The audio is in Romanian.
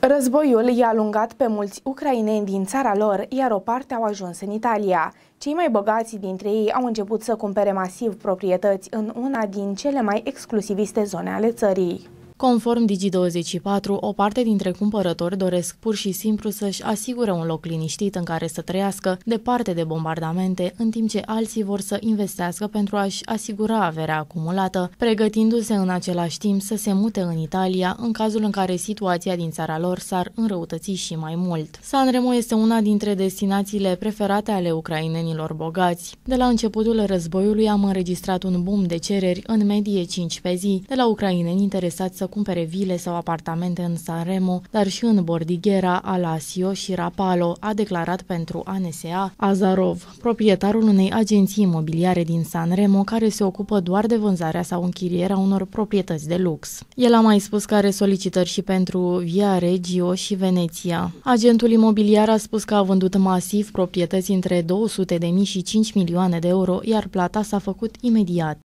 Războiul i-a alungat pe mulți ucraineni din țara lor, iar o parte au ajuns în Italia. Cei mai bogați dintre ei au început să cumpere masiv proprietăți în una din cele mai exclusiviste zone ale țării. Conform Digi24, o parte dintre cumpărători doresc pur și simplu să-și asigure un loc liniștit în care să trăiască, departe de bombardamente, în timp ce alții vor să investească pentru a-și asigura averea acumulată, pregătindu-se în același timp să se mute în Italia în cazul în care situația din țara lor s-ar înrăutăți și mai mult. Sanremo este una dintre destinațiile preferate ale ucrainenilor bogați. De la începutul războiului am înregistrat un boom de cereri în medie 5 pe zi, de la ucraineni interesați să cumpere vile sau apartamente în Sanremo, dar și în Bordighera, Alasio și Rapalo, a declarat pentru ANSA Azarov, proprietarul unei agenții imobiliare din Sanremo care se ocupă doar de vânzarea sau închirierea unor proprietăți de lux. El a mai spus că are solicitări și pentru Via Regio și Veneția. Agentul imobiliar a spus că a vândut masiv proprietăți între 200.000 și 5 milioane de euro, iar plata s-a făcut imediat.